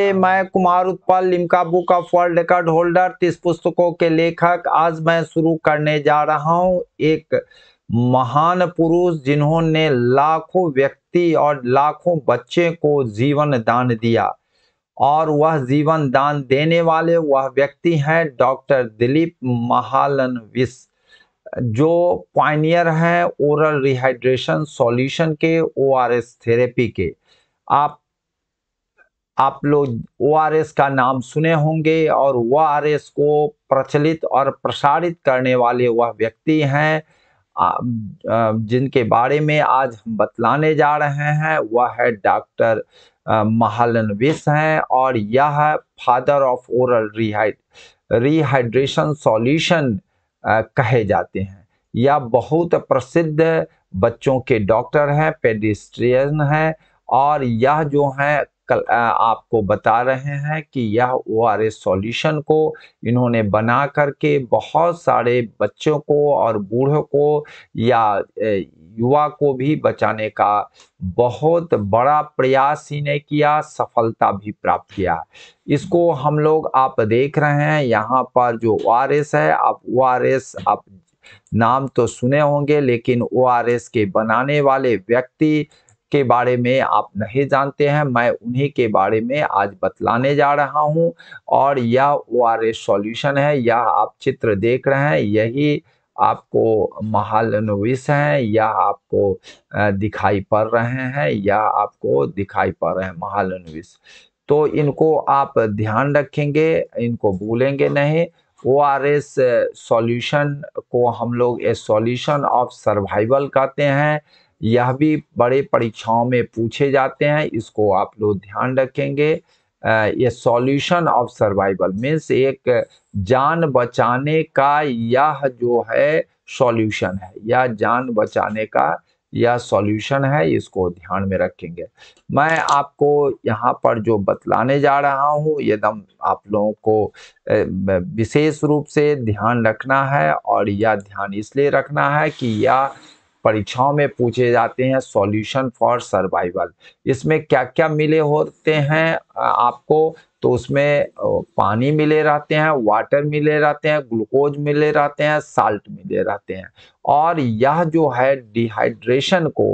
मैं Kumar Utpal Limca book of world record holder तीस पुस्तकों के लेखक आज मैं शुरू करने जा रहा हूं एक महान पुरुष जिन्होंने लाखों व्यक्ति और लाखों बच्चे को जीवन दान दिया और वह जीवन दान देने वाले वह व्यक्ति हैं डॉक्टर दिलीप महालन विश जो पाइनियर हैं ओरल रिहाइड्रेशन सॉल्यूशन के ओ थेरेपी के आप आप लोग ओ का नाम सुने होंगे और ओ को प्रचलित और प्रसारित करने वाले वह व्यक्ति हैं जिनके बारे में आज हम बतलाने जा रहे हैं वह है डॉक्टर महालन विश हैं और यह father of oral rehyd rehydration solution कहे जाते हैं यह बहुत प्रसिद्ध बच्चों के डॉक्टर हैं पेडिस्ट्रियन हैं और यह जो हैं कल आपको बता रहे हैं कि यह ओ आर एस सॉल्यूशन को इन्होंने बना करके बहुत सारे बच्चों को और बूढ़ों को या युवा को भी बचाने का बहुत बड़ा प्रयास ही ने किया सफलता भी प्राप्त किया इसको हम लोग आप देख रहे हैं यहाँ पर जो ओ आर एस है आप ओ आर एस आप नाम तो सुने होंगे लेकिन ओ आर एस के बनाने वाले व्यक्ति के बारे में आप नहीं जानते हैं मैं उन्हीं के बारे में आज बतलाने जा रहा हूं और यह ओ आर एस सॉल्यूशन है यह आप चित्र देख रहे हैं यही आपको महालनविस हैं या आपको दिखाई पड़ रहे हैं या आपको दिखाई पड़ रहे हैं महालनविस तो इनको आप ध्यान रखेंगे इनको भूलेंगे नहीं ओ आर एस सोल्यूशन को हम लोग ए सॉल्यूशन ऑफ सर्वाइवल कहते हैं यह भी बड़े परीक्षाओं में पूछे जाते हैं इसको आप लोग ध्यान रखेंगे ये सॉल्यूशन ऑफ सर्वाइवल मीन्स एक जान बचाने का यह जो है सॉल्यूशन है या जान बचाने का यह सॉल्यूशन है इसको ध्यान में रखेंगे मैं आपको यहाँ पर जो बतलाने जा रहा हूँ एकदम आप लोगों को विशेष रूप से ध्यान रखना है और यह ध्यान इसलिए रखना है कि यह परीक्षाओं में पूछे जाते हैं सॉल्यूशन फॉर सर्वाइवल इसमें क्या क्या मिले होते हैं आपको तो उसमें पानी मिले रहते हैं वाटर मिले रहते हैं ग्लूकोज मिले रहते हैं साल्ट मिले रहते हैं और यह जो है डिहाइड्रेशन को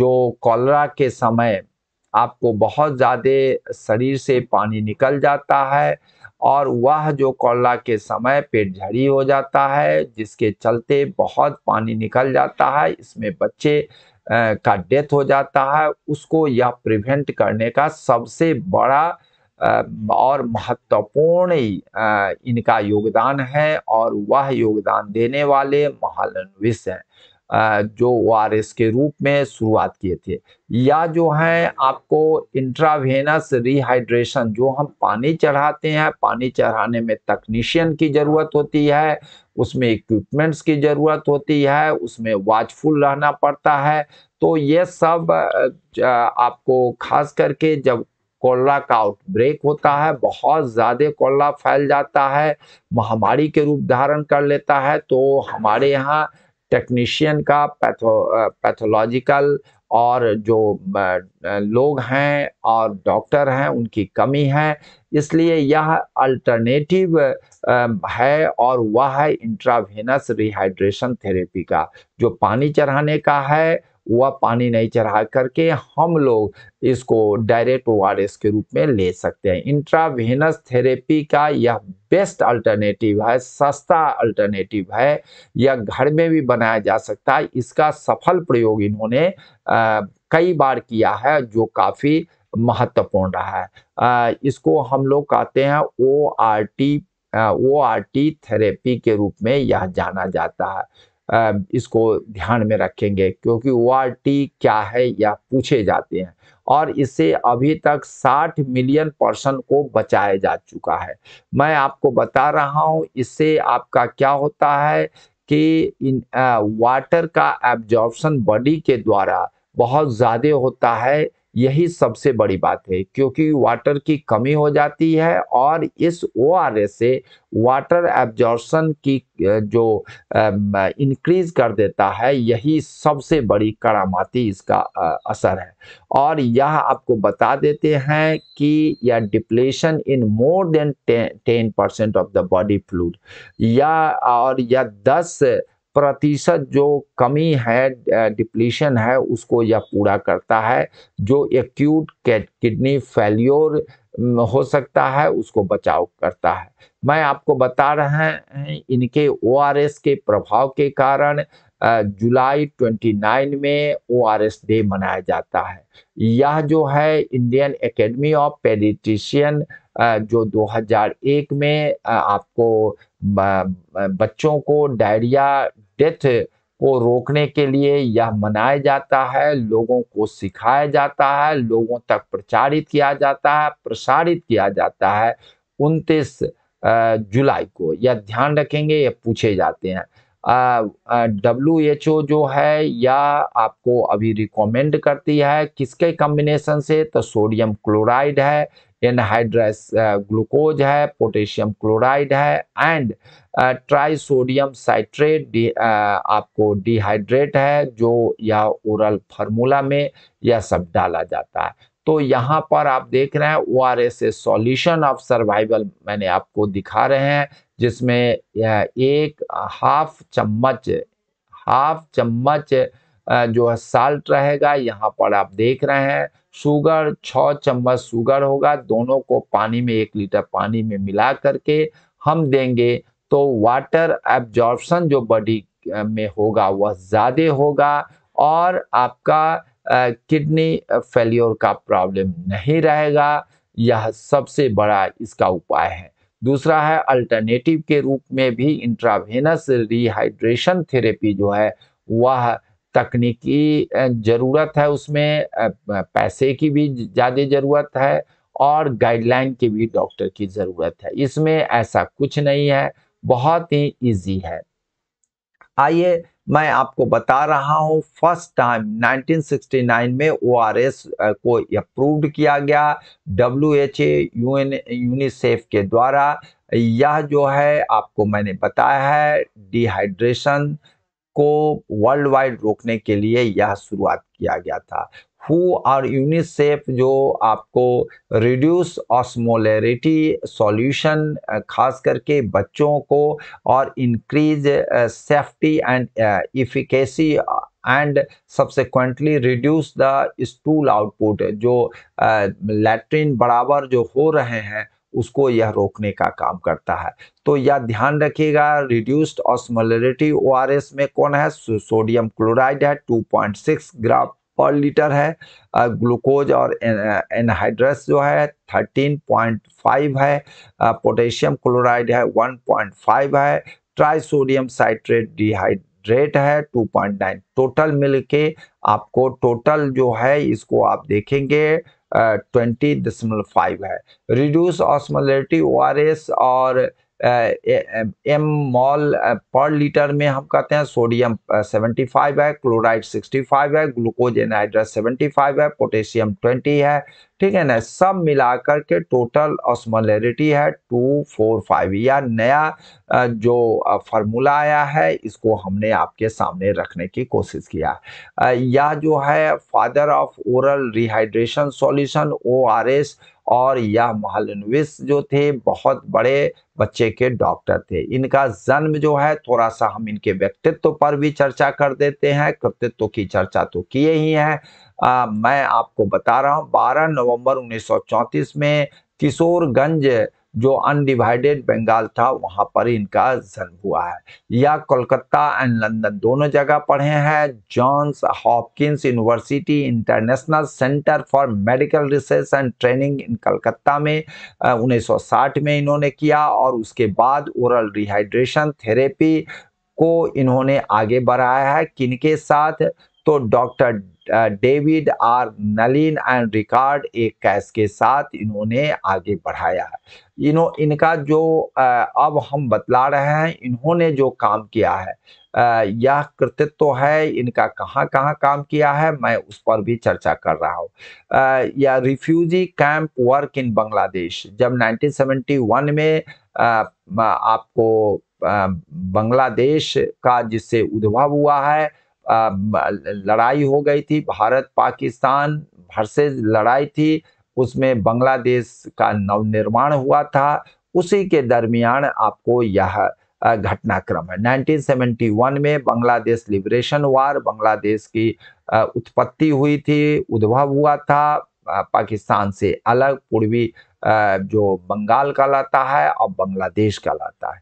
जो कॉलरा के समय आपको बहुत ज़्यादा शरीर से पानी निकल जाता है और वह जो कोल्ला के समय पेट झड़ी हो जाता है जिसके चलते बहुत पानी निकल जाता है इसमें बच्चे का डेथ हो जाता है उसको यह प्रिवेंट करने का सबसे बड़ा और महत्वपूर्ण इनका योगदान है और वह योगदान देने वाले महानविस हैं जो ओ के रूप में शुरुआत किए थे या जो है आपको इंट्रावेनस रिहाइड्रेशन जो हम पानी चढ़ाते हैं पानी चढ़ाने में तकनीशियन की ज़रूरत होती है उसमें इक्विपमेंट्स की ज़रूरत होती है उसमें वाचफुल रहना पड़ता है तो ये सब आपको खास करके जब कोल्ला का आउटब्रेक होता है बहुत ज़्यादा कोल्ला फैल जाता है महामारी के रूप धारण कर लेता है तो हमारे यहाँ टेक्नीशियन का पैथो पैथोलॉजिकल uh, और जो uh, लोग हैं और डॉक्टर हैं उनकी कमी है इसलिए यह अल्टरनेटिव uh, है और वह है इंट्रावेनस रिहाइड्रेशन थेरेपी का जो पानी चढ़ाने का है वह पानी नहीं चढ़ा करके हम लोग इसको डायरेक्ट ओ के रूप में ले सकते हैं इंट्रावेनस थेरेपी का यह बेस्ट अल्टरनेटिव है सस्ता अल्टरनेटिव है यह घर में भी बनाया जा सकता है इसका सफल प्रयोग इन्होंने कई बार किया है जो काफ़ी महत्वपूर्ण रहा है आ, इसको हम लोग कहते हैं O R T O R T therapy के रूप में यह जाना जाता है इसको ध्यान में रखेंगे क्योंकि ओ क्या है या पूछे जाते हैं और इसे अभी तक 60 मिलियन पर्सन को बचाया जा चुका है मैं आपको बता रहा हूँ इससे आपका क्या होता है कि इन वाटर का एब्जॉर्बन बॉडी के द्वारा बहुत ज़्यादा होता है यही सबसे बड़ी बात है क्योंकि वाटर की कमी हो जाती है और इस ओ से वाटर एब्जॉर्शन की जो इंक्रीज कर देता है यही सबसे बड़ी करामाती इसका असर है और यह आपको बता देते हैं कि यह depletion in more than ten percent of the body fluid या और यह दस प्रतिशत जो कमी है डिप्लीशन है उसको यह पूरा करता है जो एक्यूट किडनी फेल्योर हो सकता है उसको बचाव करता है मैं आपको बता रहे हैं इनके ओ के प्रभाव के कारण जुलाई 29 में ओ डे मनाया जाता है यह जो है इंडियन एकेडमी ऑफ पेडिटिशियन जो 2001 में आपको बच्चों को डायरिया डेथ को रोकने के लिए यह मनाया जाता है लोगों को सिखाया जाता है लोगों तक प्रचारित किया जाता है प्रसारित किया जाता है उनतीस जुलाई को यह ध्यान रखेंगे यह पूछे जाते हैं डब्ल्यू एच ओ जो है यह आपको अभी रिकमेंड करती है किसके कम्बिनेशन से तो सोडियम क्लोराइड है एनहाइड्रस ग्लूकोज है पोटेशियम क्लोराइड है एंड ट्राइसोडियम साइट्रेट आपको डिहाइड्रेट है जो या ओरल फार्मूला में यह सब डाला जाता है तो यहाँ पर आप देख रहे हैं O R S a solution of survival मैंने आपको दिखा रहे हैं जिसमें एक हाफ चम्मच हाफ चम्मच जो है साल्ट रहेगा यहाँ पर आप देख रहे हैं शुगर छ चम्मच शुगर होगा दोनों को पानी में एक लीटर पानी में मिला करके हम देंगे तो वाटर एब्जॉर्बन जो बॉडी में होगा वह ज़्यादा होगा और आपका किडनी फेल्योर का प्रॉब्लम नहीं रहेगा यह सबसे बड़ा इसका उपाय है दूसरा है अल्टरनेटिव के रूप में भी इंट्रावेनस रिहाइड्रेशन थेरेपी जो है वह तकनीकी ज़रूरत है उसमें पैसे की भी ज़्यादा ज़रूरत है और गाइडलाइन की भी डॉक्टर की ज़रूरत है इसमें ऐसा कुछ नहीं है बहुत ही इजी है आइए मैं आपको बता रहा हूँ फर्स्ट टाइम 1969 में ओ को अप्रूव्ड किया गया डब्ल्यू एच ए यूनिसेफ के द्वारा यह जो है आपको मैंने बताया है डिहाइड्रेशन को वर्ल्ड वाइड रोकने के लिए यह शुरुआत किया गया था हु और यूनिसेफ जो आपको रिड्यूस ऑस्मोलरिटी सॉल्यूशन खास करके बच्चों को और increase safety and efficacy and subsequently reduce the stool output जो लैट्रिन बराबर जो हो रहे हैं उसको यह रोकने का काम करता है तो यह ध्यान रखिएगा रिड्यूस्ड ऑस्मोलरिटी ओ में कौन है सोडियम क्लोराइड है 2.6 ग्राम पर लीटर है ग्लूकोज और एनहाइड्रस जो है 13.5 है पोटेशियम क्लोराइड है 1.5 है ट्राइसोडियम साइट्रेट डिहाइड रेट है 2.9 टोटल मिलके आपको टोटल जो है इसको आप देखेंगे ट्वेंटी दशमलव फाइव है रिड्यूस ऑस्मोलिटी ओ और एम मॉल पर लीटर में हम कहते हैं सोडियम 75 है क्लोराइड 65 है ग्लूकोज सेवेंटी फाइव है पोटेशियम 20 है ठीक है ना सब मिलाकर के टोटल ऑस्मोलरिटी है टू फोर फाइव या नया जो फार्मूला आया है इसको हमने आपके सामने रखने की कोशिश किया यह जो है father of oral rehydration solution O R S और यह महालनविस जो थे बहुत बड़े बच्चे के डॉक्टर थे इनका जन्म जो है थोड़ा सा हम इनके व्यक्तित्व पर भी चर्चा कर देते हैं कृतित्व की चर्चा तो किए ही है आ, मैं आपको बता रहा हूँ 12 नवंबर 1934 में किशोरगंज जो अनडिवाइडेड बंगाल था वहां पर इनका जन्म हुआ है या कोलकाता एंड लंदन दोनों जगह पढ़े हैं Johns Hopkins University International Centre for Medical Research and Training in Calcutta में उन्नीस में इन्होंने किया और उसके बाद ओरल रिहाइड्रेशन थेरेपी को इन्होंने आगे बढ़ाया है किनके साथ तो doctor David R Nalin and Richard A Cash के साथ इन्होंने आगे बढ़ाया है इन्हों इनका जो अब हम बतला रहे हैं इन्होंने जो काम किया है यह कृतित्व तो है इनका कहाँ कहाँ काम किया है मैं उस पर भी चर्चा कर रहा हूँ यह refugee camp work in Bangladesh जब 1971 में आपको बांग्लादेश का जिससे उद्भव हुआ है लड़ाई हो गई थी भारत पाकिस्तान वर्सेस लड़ाई थी उसमें बांग्लादेश का नवनिर्माण हुआ था उसी के दरमियान आपको यह घटनाक्रम है 1971 में बांग्लादेश लिबरेशन वार बांग्लादेश की उत्पत्ति हुई थी उद्भव हुआ था पाकिस्तान से अलग पूर्वी जो बंगाल कहलाता है और बांग्लादेश कहलाता है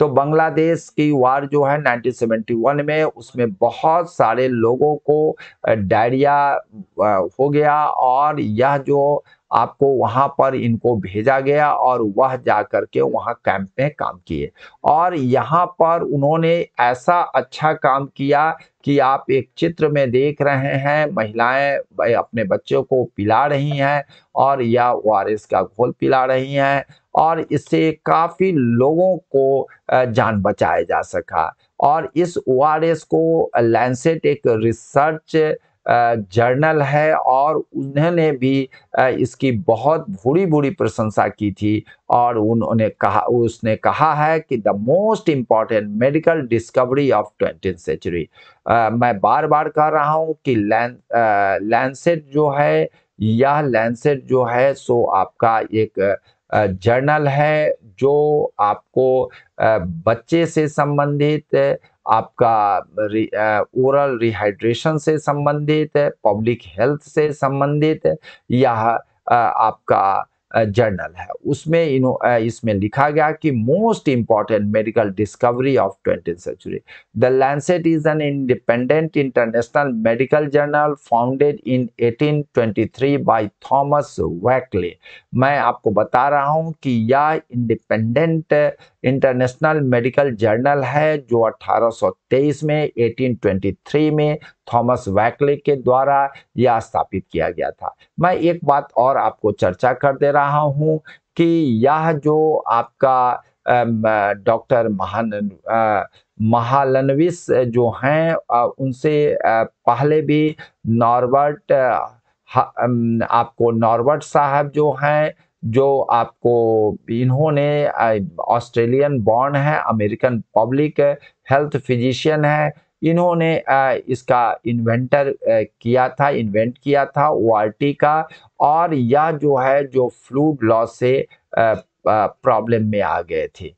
तो बांग्लादेश की वार जो है 1971 में उसमें बहुत सारे लोगों को डायरिया हो गया और यह जो आपको वहां पर इनको भेजा गया और वह जा के वहां कैंप में काम किए और यहाँ पर उन्होंने ऐसा अच्छा काम किया कि आप एक चित्र में देख रहे हैं महिलाएं अपने बच्चों को पिला रही हैं और या ओ का घोल पिला रही हैं और इससे काफ़ी लोगों को जान बचाया जा सका और इस ओ को लैंसेट एक रिसर्च जर्नल है और उन्होंने भी इसकी बहुत बुरी बुरी प्रशंसा की थी और उन्होंने कहा उसने कहा है कि the most important medical discovery of twenty century मैं बार बार कह रहा हूँ कि लैं लैंसेट जो है यह लैंसेट जो है सो आपका एक जर्नल है जो आपको बच्चे से संबंधित आपका ओरल रिहाइड्रेशन से संबंधित पब्लिक हेल्थ से संबंधित यह आपका जर्नल है उसमें इनो इसमें लिखा गया कि most important medical discovery of twenty century the Lancet is an independent international medical journal founded in 1823 by Thomas Wakley मैं आपको बता रहा हूं कि यह इंडिपेंडेंट इंटरनेशनल मेडिकल जर्नल है जो 1823 में 1823 में थॉमस वैकले के द्वारा यह स्थापित किया गया था मैं एक बात और आपको चर्चा कर दे रहा हूं कि यह जो आपका डॉक्टर महान महालनविस जो हैं उनसे पहले भी नॉर्बर्ट आपको नॉर्बर्ट साहब जो हैं जो आपको इन्होंने ऑस्ट्रेलियन बॉर्न है अमेरिकन पब्लिक हेल्थ फिजिशियन है इन्होंने इसका इन्वेंटर किया था इन्वेंट किया था ओ का और यह जो है जो फ्लूड लॉ से प्रॉब्लम में आ गए थे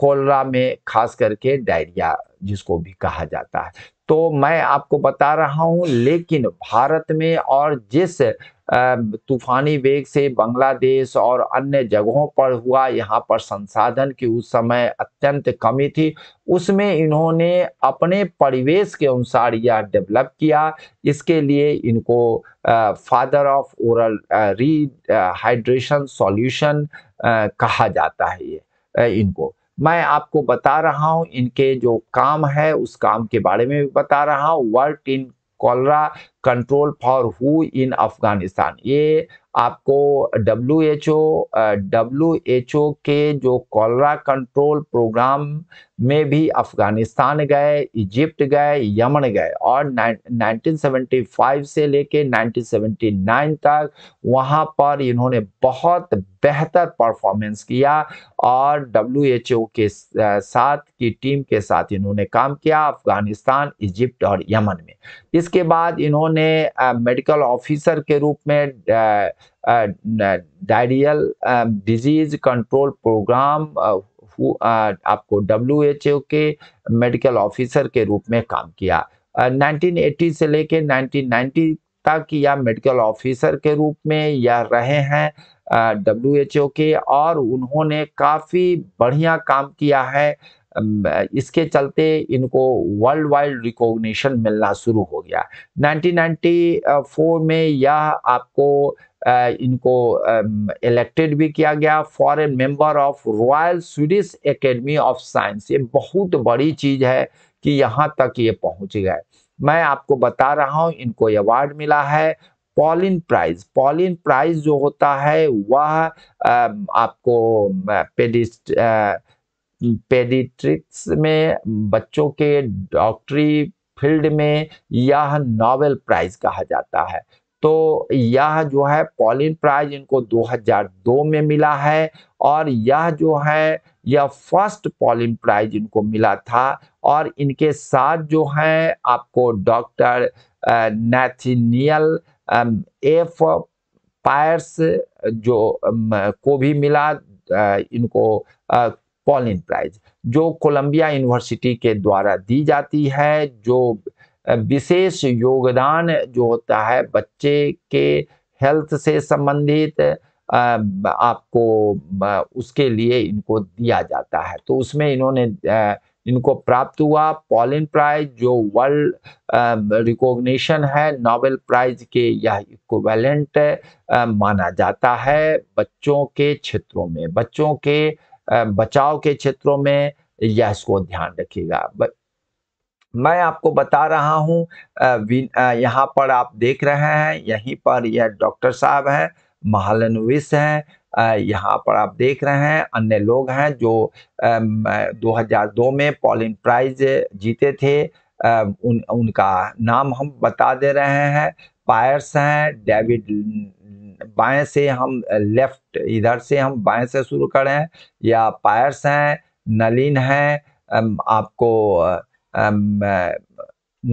कोलरा में खास करके डायरिया जिसको भी कहा जाता है तो मैं आपको बता रहा हूँ लेकिन भारत में और जिस तूफानी वेग से बांग्लादेश और अन्य जगहों पर हुआ यहाँ पर संसाधन की उस समय अत्यंत कमी थी उसमें इन्होंने अपने परिवेश के अनुसार यह डेवलप किया इसके लिए इनको father of oral rehydration solution कहा जाता है ये इनको मैं आपको बता रहा हूँ इनके जो काम है उस काम के बारे में भी बता रहा हूँ work in cholera control for हु इन अफगानिस्तान ये आपको W H O W H O के जो कॉलरा कंट्रोल प्रोग्राम में भी अफगानिस्तान गए इजिप्ट गए यमन गए और 1975 से लेके 1979 तक वहां पर इन्होंने बहुत बेहतर परफॉर्मेंस किया और डब्ल्यू एच ओ के साथ की टीम के साथ इन्होंने काम किया अफगानिस्तान इजिप्ट और यमन में इसके बाद इन्होंने उन्होंने मेडिकल ऑफिसर के रूप में डायरियल डिजीज कंट्रोल प्रोग्राम आपको डब्ल्यू के मेडिकल ऑफिसर के रूप में काम किया 1980 से लेके 1990 तक या मेडिकल ऑफिसर के रूप में या रहे हैं डब्ल्यू के और उन्होंने काफ़ी बढ़िया काम किया है इसके चलते इनको वर्ल्ड वाइड रिकॉग्निशन मिलना शुरू हो गया 1994 में यह आपको इनको इलेक्टेड भी किया गया foreign member of Royal Swedish Academy of Science ये बहुत बड़ी चीज़ है कि यहाँ तक ये पहुँच गए मैं आपको बता रहा हूँ इनको अवार्ड मिला है पॉलिन प्राइज पॉलिन प्राइज जो होता है वह आपको पेडिस्ट पेडिट्रिक्स में बच्चों के डॉक्टरी फील्ड में यह नोबेल प्राइज कहा जाता है तो यह जो है पॉलिन प्राइज इनको 2002 में मिला है और यह जो है यह फर्स्ट पॉलिन प्राइज इनको मिला था और इनके साथ जो है आपको डॉक्टर नैथिनियल एफ पायर्स जो को भी मिला इनको पॉलिन प्राइज जो कोलंबिया यूनिवर्सिटी के द्वारा दी जाती है जो विशेष योगदान जो होता है बच्चे के हेल्थ से संबंधित आपको उसके लिए इनको दिया जाता है तो उसमें इन्होंने इनको प्राप्त हुआ पॉलिन प्राइज जो वर्ल्ड रिकॉग्निशन है नोबेल प्राइज के यह इक्विवेलेंट माना जाता है बच्चों के क्षेत्रों में बच्चों के बचाव के क्षेत्रों में यह इसको ध्यान रखिएगा मैं आपको बता रहा हूँ यहाँ पर आप देख रहे हैं यहीं पर यह डॉक्टर साहब हैं महालनविस हैं यहाँ पर आप देख रहे हैं अन्य लोग हैं जो 2002 में पॉलिन प्राइज जीते थे उन उनका नाम हम बता दे रहे हैं पायर्स हैं डेविड बाएं से हम लेफ्ट इधर से हम बाएं से शुरू करें या पायर्स हैं नलिन हैं आपको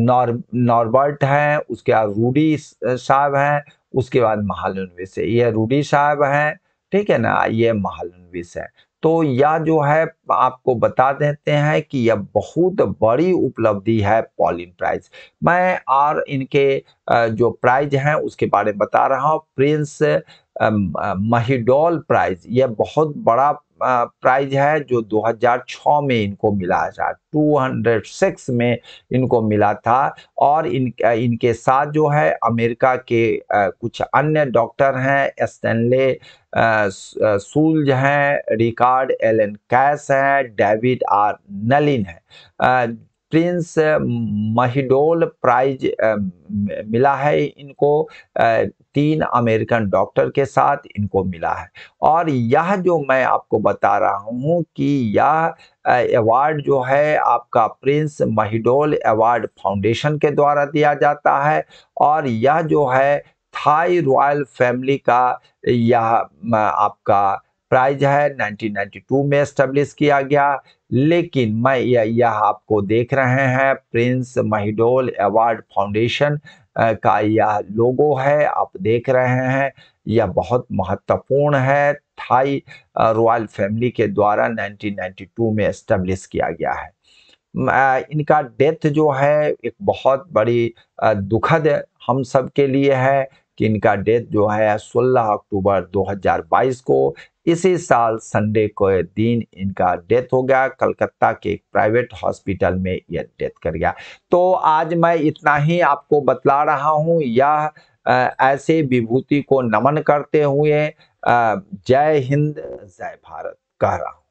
नॉर नॉर्बर्ट हैं उसके बाद रूडी साहब हैं उसके बाद महालनविस है ये रूडी साहब हैं ठीक है ना ये महालनविस है तो यह जो है आपको बता देते हैं कि यह बहुत बड़ी उपलब्धि है पॉलिन प्राइज मैं और इनके जो प्राइज हैं उसके बारे में बता रहा हूँ प्रिंस महिडोल प्राइज यह बहुत बड़ा प्राइज है जो 2006 में इनको मिला था 206 में इनको मिला था और इन इनके साथ जो है अमेरिका के कुछ अन्य डॉक्टर हैं स्टैनले सूल्ज हैं रिकार्ड एलन कैस हैं डेविड आर नलिन हैं प्रिंस महिडोल प्राइज मिला है इनको तीन अमेरिकन डॉक्टर के साथ इनको मिला है और यह जो मैं आपको बता रहा हूँ कि यह अवार्ड जो है आपका प्रिंस महिडोल अवार्ड फाउंडेशन के द्वारा दिया जाता है और यह जो है थाई रॉयल फैमिली का यह आपका प्राइज है 1992 में एस्टेब्लिश किया गया लेकिन मैं यह आपको देख रहे हैं प्रिंस महिडोल अवार्ड फाउंडेशन का यह लोगो है आप देख रहे हैं यह बहुत महत्वपूर्ण है थाई रॉयल फैमिली के द्वारा 1992 में एस्टेब्लिश किया गया है इनका डेथ जो है एक बहुत बड़ी दुखद हम सब के लिए है कि इनका डेथ जो है 16 अक्टूबर 2022 को इसी साल संडे को दिन इनका डेथ हो गया कलकत्ता के एक प्राइवेट हॉस्पिटल में यह डेथ कर गया तो आज मैं इतना ही आपको बतला रहा हूँ यह ऐसे विभूति को नमन करते हुए जय हिंद जय भारत कह रहा हूँ